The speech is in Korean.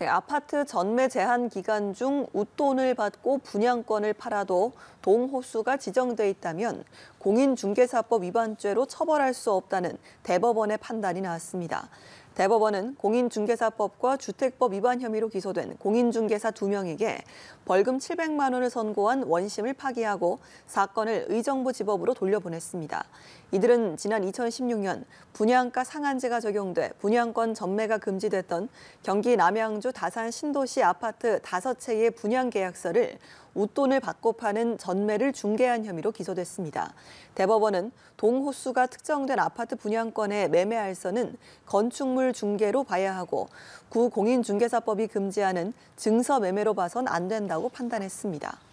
네, 아파트 전매 제한 기간 중 웃돈을 받고 분양권을 팔아도 동호수가 지정돼 있다면 공인중개사법 위반죄로 처벌할 수 없다는 대법원의 판단이 나왔습니다. 대법원은 공인중개사법과 주택법 위반 혐의로 기소된 공인중개사 2명에게 벌금 700만 원을 선고한 원심을 파기하고 사건을 의정부 지법으로 돌려보냈습니다. 이들은 지난 2016년 분양가 상한제가 적용돼 분양권 전매가 금지됐던 경기 남양주 다산 신도시 아파트 5채의 분양 계약서를 웃돈을 받고 파는 전매를 중개한 혐의로 기소됐습니다. 대법원은 동호수가 특정된 아파트 분양권의 매매 알선은 건축물 중개로 봐야 하고 구공인중개사법이 금지하는 증서 매매로 봐선 안 된다고 판단했습니다.